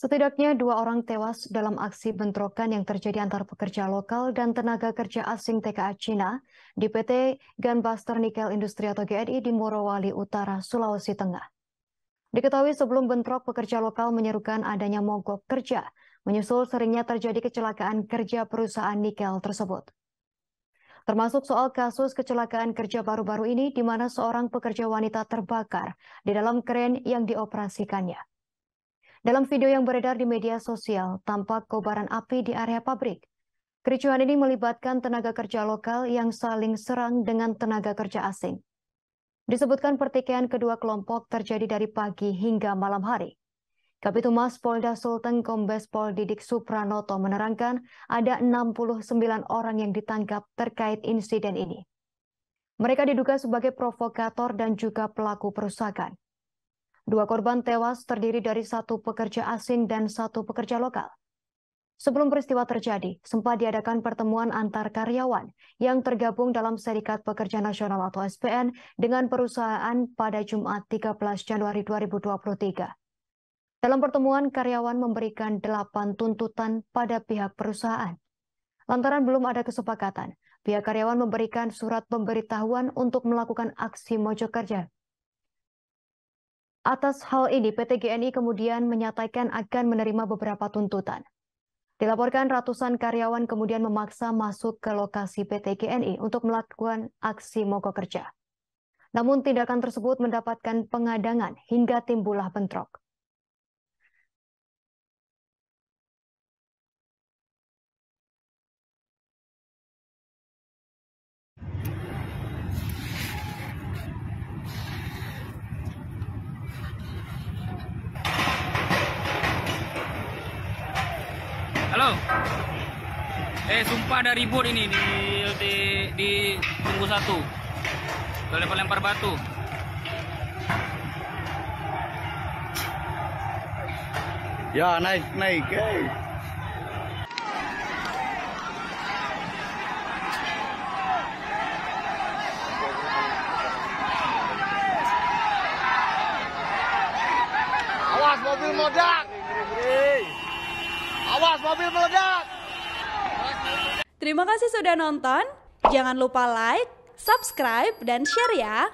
Setidaknya dua orang tewas dalam aksi bentrokan yang terjadi antar pekerja lokal dan tenaga kerja asing TKA Cina di PT Gunbuster Nikel Industri atau GNI di Morowali Utara, Sulawesi Tengah. Diketahui sebelum bentrok, pekerja lokal menyerukan adanya mogok kerja, menyusul seringnya terjadi kecelakaan kerja perusahaan nikel tersebut. Termasuk soal kasus kecelakaan kerja baru-baru ini di mana seorang pekerja wanita terbakar di dalam kren yang dioperasikannya. Dalam video yang beredar di media sosial, tampak kobaran api di area pabrik. Kericuhan ini melibatkan tenaga kerja lokal yang saling serang dengan tenaga kerja asing. Disebutkan pertikaian kedua kelompok terjadi dari pagi hingga malam hari. Kabit Humas Polda Sulteng Kombes Pol Didik Supranoto menerangkan ada 69 orang yang ditangkap terkait insiden ini. Mereka diduga sebagai provokator dan juga pelaku perusakan. Dua korban tewas terdiri dari satu pekerja asing dan satu pekerja lokal. Sebelum peristiwa terjadi, sempat diadakan pertemuan antar karyawan yang tergabung dalam Serikat Pekerja Nasional atau SPN dengan perusahaan pada Jumat 13 Januari 2023. Dalam pertemuan, karyawan memberikan delapan tuntutan pada pihak perusahaan. Lantaran belum ada kesepakatan, pihak karyawan memberikan surat pemberitahuan untuk melakukan aksi mojok kerja Atas hal ini, PT GNI kemudian menyatakan akan menerima beberapa tuntutan. Dilaporkan ratusan karyawan kemudian memaksa masuk ke lokasi PT GNI untuk melakukan aksi mogok kerja. Namun tindakan tersebut mendapatkan pengadangan hingga timbulah bentrok. Halo. Eh sumpah ada ribut ini di di di tunggu satu. Kalau lempar-lempar batu. Ya naik naik. Hey. Eh. Awas mobil modak. Awas mobil meledak. Terima kasih sudah nonton. Jangan lupa like, subscribe, dan share ya.